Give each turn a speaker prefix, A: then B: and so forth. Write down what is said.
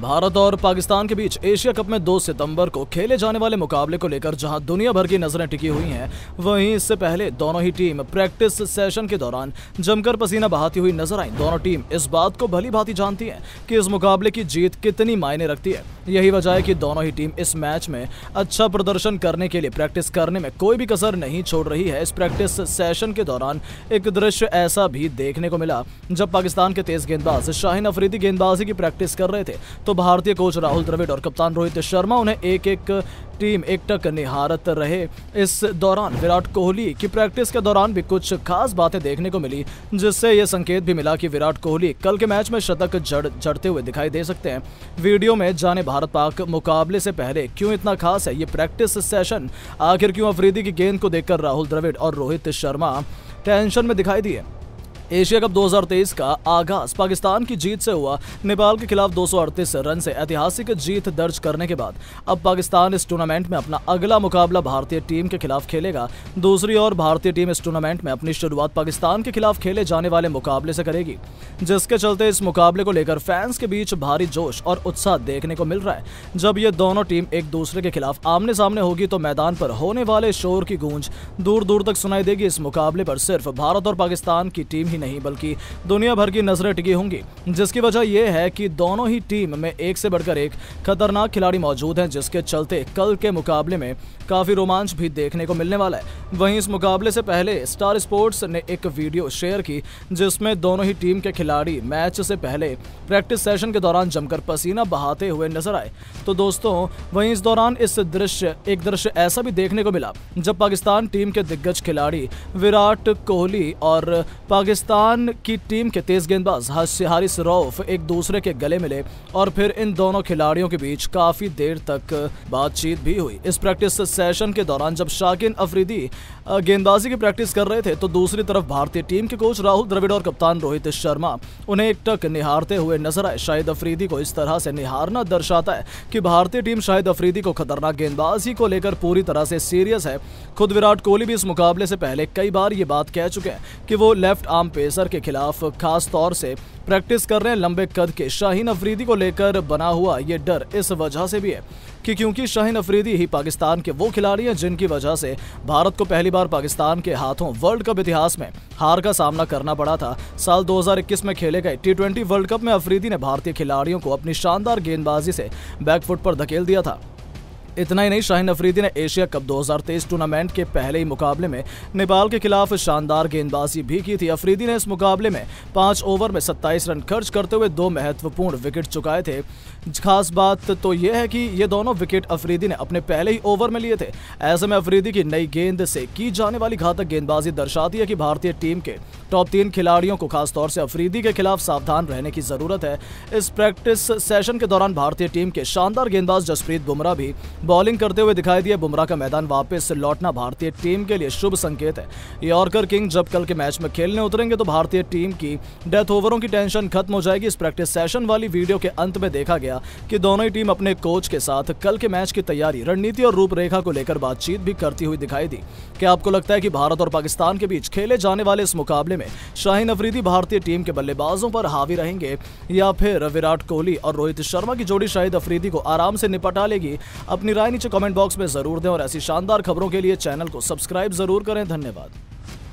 A: भारत और पाकिस्तान के बीच Asia cup में 2 सितंबर को खेले जाने वाले मुकाबले को लेकर जहां दुनिया भर की नजरें टिकी हुई हैं वहीं इससे पहले दोनों ही टीम प्रैक्टिस सेशन के दौरान जमकर पसीना बहाती हुई नजर आई दोनों टीम इस बात को भली भांति जानती है कि इस मुकाबले की जीत कितनी मायने रखती है यही वजह है कि दोनों ही टीम इस मैच में अच्छा प्रदर्शन करने के लिए प्रैक्टिस करने में कोई भी कसर नहीं छोड़ रही है इस प्रैक्टिस सेशन के दौरान एक दृश्य ऐसा भी देखने को मिला जब पाकिस्तान के तेज गेंदबाज शाहिन अफरीदी गेंदबाजी की प्रैक्टिस कर रहे थे तो भारतीय कोच राहुल द्रविड़ और कप्तान रोहित शर्मा उन्हें एक एक टीम एकटक निहारत रहे इस दौरान विराट कोहली की प्रैक्टिस के दौरान भी कुछ खास बातें देखने को मिली जिससे ये संकेत भी मिला कि विराट कोहली कल के मैच में शतक जड़ जड़ते हुए दिखाई दे सकते हैं वीडियो में जाने भारत पाक मुकाबले से पहले क्यों इतना खास है ये प्रैक्टिस सेशन आखिर क्यों अफरीदी की गेंद को देखकर राहुल द्रविड़ और रोहित शर्मा टेंशन में दिखाई दिए एशिया कप 2023 का आगाज पाकिस्तान की जीत से हुआ नेपाल के खिलाफ दो रन से ऐतिहासिक जीत दर्ज करने के बाद अब पाकिस्तान इस टूर्नामेंट में अपना अगला मुकाबला भारतीय टीम के खिलाफ खेलेगा दूसरी ओर भारतीय टीम इस टूर्नामेंट में अपनी शुरुआत पाकिस्तान के खिलाफ खेले जाने वाले मुकाबले से करेगी जिसके चलते इस मुकाबले को लेकर फैंस के बीच भारी जोश और उत्साह देखने को मिल रहा है जब ये दोनों टीम एक दूसरे के खिलाफ आमने सामने होगी तो मैदान पर होने वाले शोर की गूंज दूर दूर तक सुनाई देगी इस मुकाबले पर सिर्फ भारत और पाकिस्तान की टीम ही ही नहीं बल्कि दुनिया भर की नजरें टिकी होंगी जिसकी वजह यह है कि दोनों ही टीम में एक से बढ़कर एक खतरनाक खिलाड़ी मौजूद हैं जिसके चलते कल के मुकाबले में काफी रोमांच भी देखने को मिलने वाला है वहीं इस मुकाबले से पहले स्टार स्पोर्ट्स ने एक वीडियो शेयर की जिसमें दोनों ही टीम के खिलाड़ी मैच से पहले प्रैक्टिस सेशन के दौरान जमकर पसीना बहाते हुए नजर आए तो दोस्तों वहीं इस दौरान इस दृश्य एक दृश्य ऐसा भी देखने को मिला जब पाकिस्तान टीम के दिग्गज खिलाड़ी विराट कोहली और पाकिस्तान पाकिस्तान की टीम के तेज गेंदबाज हारिस रौफ एक दूसरे के गले मिले और फिर इन दोनों खिलाड़ियों के बीच काफी देर तक बातचीत भी हुई इस प्रैक्टिस सेशन के दौरान जब शाकिन अफरीदी गेंदबाजी की प्रैक्टिस कर रहे थे तो दूसरी तरफ भारतीय टीम के कोच राहुल द्रविड़ और कप्तान रोहित शर्मा उन्हें एक टक निहारते हुए नजर आए शाहिद अफरीदी को इस तरह से निहारना दर्शाता है कि भारतीय टीम शाहिद अफरीदी को खतरनाक गेंदबाजी को लेकर पूरी तरह से सीरियस है खुद विराट कोहली भी इस मुकाबले से पहले कई बार ये बात कह चुके हैं कि वो लेफ्ट आर्म पेसर के खिलाफ खास तौर से प्रैक्टिस कर रहे लंबे कद के शाहीन अफरीदी को लेकर बना हुआ ये डर इस वजह से भी है कि क्योंकि शाहीन अफरीदी ही पाकिस्तान के वो खिलाड़ी हैं जिनकी वजह से भारत को पहली बार पाकिस्तान के हाथों वर्ल्ड कप इतिहास में हार का सामना करना पड़ा था साल 2021 में खेले गए टी वर्ल्ड कप में अफरीदी ने भारतीय खिलाड़ियों को अपनी शानदार गेंदबाजी से बैकफुट पर धकेल दिया था इतना ही नहीं शाहिन अफरीदी ने एशिया कप 2023 टूर्नामेंट के पहले ही मुकाबले में नेपाल के खिलाफ शानदार गेंदबाजी भी की थी अफरीदी ने इस मुकाबले में पाँच ओवर में सत्ताईस रन खर्च करते हुए दो महत्वपूर्ण विकेट चुकाए थे खास बात तो यह है कि ये दोनों विकेट अफरीदी ने अपने पहले ही ओवर में लिए थे ऐसे में अफरीदी की नई गेंद से की जाने वाली घातक गेंदबाजी दर्शाती है कि भारतीय टीम के टॉप तीन खिलाड़ियों को खासतौर से अफरीदी के खिलाफ सावधान रहने की जरूरत है इस प्रैक्टिस सेशन के दौरान भारतीय टीम के शानदार गेंदबाज जसप्रीत बुमराह भी बॉलिंग करते हुए दिखाई दिए बुमराह का मैदान वापस लौटना भारतीय टीम के लिए शुभ संकेत है यॉर्कर किंग जब कल के मैच में खेलने उतरेंगे तो भारतीय टीम की डेथ ओवरों की टेंशन खत्म हो जाएगी इस प्रैक्टिस सेशन वाली वीडियो के अंत में देखा गया कि दोनों ही टीम अपने कोच के साथ कल के मैच की तैयारी रणनीति और रूपरेखा को लेकर बातचीत भी करती हुई दिखाई दी क्या आपको लगता है कि भारत और पाकिस्तान के बीच खेले जाने वाले इस मुकाबले में शाहीन अफरीदी भारतीय टीम के बल्लेबाजों पर हावी रहेंगे या फिर विराट कोहली और रोहित शर्मा की जोड़ी शाहिद अफरीदी को आराम से निपटा लेगी अपनी राय नीचे कमेंट बॉक्स में जरूर दें और ऐसी शानदार खबरों के लिए चैनल को सब्सक्राइब जरूर करें धन्यवाद